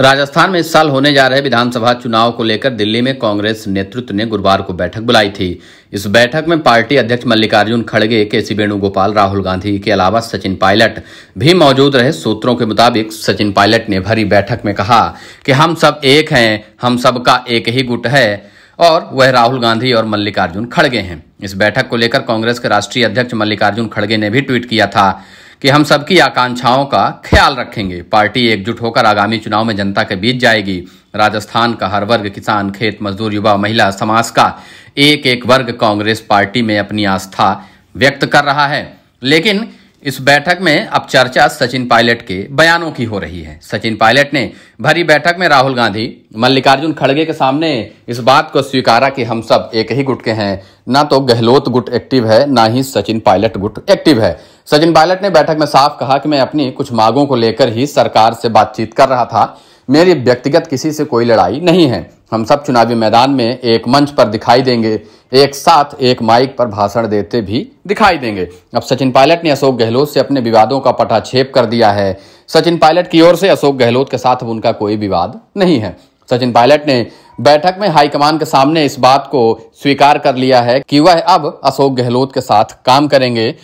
राजस्थान में इस साल होने जा रहे विधानसभा चुनाव को लेकर दिल्ली में कांग्रेस नेतृत्व ने गुरुवार को बैठक बुलाई थी इस बैठक में पार्टी अध्यक्ष मल्लिकार्जुन खड़गे के सी वेणुगोपाल राहुल गांधी के अलावा सचिन पायलट भी मौजूद रहे सूत्रों के मुताबिक सचिन पायलट ने भरी बैठक में कहा कि हम सब एक हैं हम सबका एक ही गुट है और वह राहुल गांधी और मल्लिकार्जुन खड़गे हैं इस बैठक को लेकर कांग्रेस के राष्ट्रीय अध्यक्ष मल्लिकार्जुन खड़गे ने भी ट्वीट किया था कि हम सबकी आकांक्षाओं का ख्याल रखेंगे पार्टी एकजुट होकर आगामी चुनाव में जनता के बीच जाएगी राजस्थान का हर वर्ग किसान खेत मजदूर युवा महिला समाज का एक एक वर्ग कांग्रेस पार्टी में अपनी आस्था व्यक्त कर रहा है लेकिन इस बैठक में अब चर्चा सचिन पायलट के बयानों की हो रही है सचिन पायलट ने भरी बैठक में राहुल गांधी मल्लिकार्जुन खड़गे के सामने इस बात को स्वीकारा कि हम सब एक ही गुट के हैं ना तो गहलोत गुट एक्टिव है ना ही सचिन पायलट गुट एक्टिव है सचिन पायलट ने बैठक में साफ कहा कि मैं अपनी कुछ मांगों को लेकर ही सरकार से बातचीत कर रहा था मेरी व्यक्तिगत किसी से कोई लड़ाई नहीं है हम सब चुनावी मैदान में एक मंच पर दिखाई देंगे एक साथ एक माइक पर भाषण देते भी दिखाई देंगे अब सचिन पायलट ने अशोक गहलोत से अपने विवादों का पटाक्षेप कर दिया है सचिन पायलट की ओर से अशोक गहलोत के साथ उनका कोई विवाद नहीं है सचिन पायलट ने बैठक में हाईकमान के सामने इस बात को स्वीकार कर लिया है कि वह अब अशोक गहलोत के साथ काम करेंगे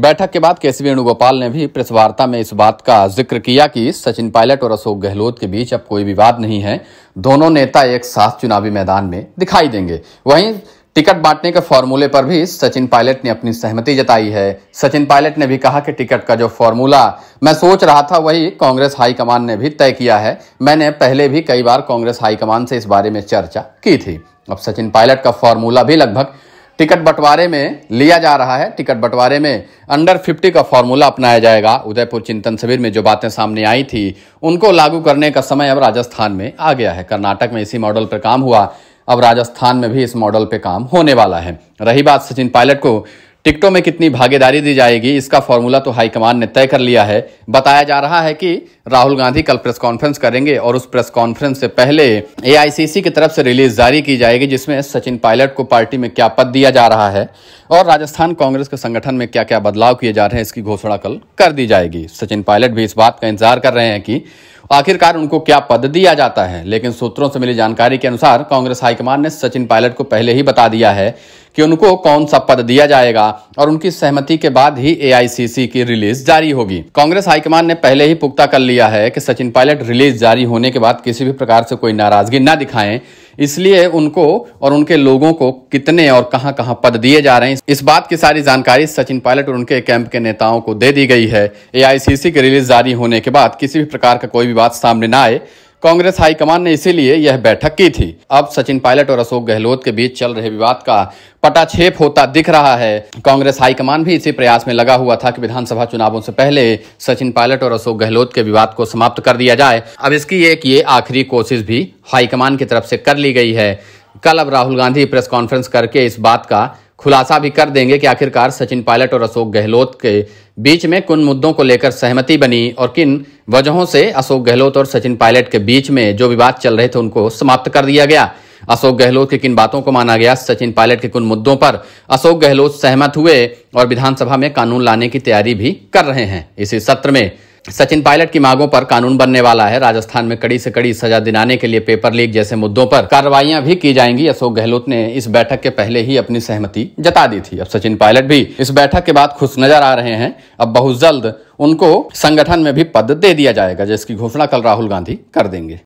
बैठक के बाद केसी वेणुगोपाल ने भी प्रेस वार्ता में इस बात का जिक्र किया कि सचिन पायलट और अशोक गहलोत के बीच अब कोई विवाद नहीं है दोनों नेता एक साथ चुनावी मैदान में दिखाई देंगे वहीं टिकट बांटने के फॉर्मूले पर भी सचिन पायलट ने अपनी सहमति जताई है सचिन पायलट ने भी कहा कि टिकट का जो फॉर्मूला मैं सोच रहा था वही कांग्रेस हाईकमान ने भी तय किया है मैंने पहले भी कई बार कांग्रेस हाईकमान से इस बारे में चर्चा की थी अब सचिन पायलट का फॉर्मूला भी लगभग टिकट बंटवारे में लिया जा रहा है टिकट बंटवारे में अंडर 50 का फॉर्मूला अपनाया जाएगा उदयपुर चिंतन शिविर में जो बातें सामने आई थी उनको लागू करने का समय अब राजस्थान में आ गया है कर्नाटक में इसी मॉडल पर काम हुआ अब राजस्थान में भी इस मॉडल पर काम होने वाला है रही बात सचिन पायलट को टिकटों में कितनी भागीदारी दी जाएगी इसका फॉर्मूला तो हाईकमान ने तय कर लिया है बताया जा रहा है कि राहुल गांधी कल प्रेस कॉन्फ्रेंस करेंगे और उस प्रेस कॉन्फ्रेंस से पहले एआईसीसी की तरफ से रिलीज जारी की जाएगी जिसमें सचिन पायलट को पार्टी में क्या पद दिया जा रहा है और राजस्थान कांग्रेस के संगठन में क्या क्या बदलाव किए जा रहे हैं इसकी घोषणा कल कर दी जाएगी सचिन पायलट भी इस बात का इंतजार कर रहे हैं कि आखिरकार उनको क्या पद दिया जाता है लेकिन सूत्रों से मिली जानकारी के अनुसार कांग्रेस हाईकमान ने सचिन पायलट को पहले ही बता दिया है कि उनको कौन सा पद दिया जाएगा और उनकी सहमति के बाद ही एआईसीसी की रिलीज जारी होगी कांग्रेस हाईकमान ने पहले ही पुख्ता कर लिया है कि सचिन पायलट रिलीज जारी होने के बाद किसी भी प्रकार से कोई नाराजगी न ना दिखाएं इसलिए उनको और उनके लोगों को कितने और कहां कहां पद दिए जा रहे हैं इस बात की सारी जानकारी सचिन पायलट और उनके कैंप के नेताओं को दे दी गई है एआईसीसी के रिलीज जारी होने के बाद किसी भी प्रकार का कोई भी बात सामने न आए कांग्रेस हाईकमान ने इसीलिए यह बैठक की थी अब सचिन पायलट और अशोक गहलोत के बीच चल रहे विवाद का पटाछेप होता दिख रहा है कांग्रेस हाईकमान भी इसी प्रयास में लगा हुआ था कि विधानसभा चुनावों से पहले सचिन पायलट और अशोक गहलोत के विवाद को समाप्त कर दिया जाए अब इसकी एक ये आखिरी कोशिश भी हाईकमान की तरफ से कर ली गई है कल अब राहुल गांधी प्रेस कॉन्फ्रेंस करके इस बात का खुलासा भी कर देंगे कि आखिरकार सचिन पायलट और अशोक गहलोत के बीच में किन मुद्दों को लेकर सहमति बनी और किन वजहों से अशोक गहलोत और सचिन पायलट के बीच में जो विवाद चल रहे थे उनको समाप्त कर दिया गया अशोक गहलोत की किन बातों को माना गया सचिन पायलट के किन मुद्दों पर अशोक गहलोत सहमत हुए और विधानसभा में कानून लाने की तैयारी भी कर रहे हैं इसी सत्र में सचिन पायलट की मांगों पर कानून बनने वाला है राजस्थान में कड़ी से कड़ी सजा दिलाने के लिए पेपर लीक जैसे मुद्दों पर कार्रवाइयां भी की जाएंगी अशोक गहलोत ने इस बैठक के पहले ही अपनी सहमति जता दी थी अब सचिन पायलट भी इस बैठक के बाद खुश नजर आ रहे हैं अब बहुत जल्द उनको संगठन में भी पद दे दिया जाएगा जिसकी घोषणा कल राहुल गांधी कर देंगे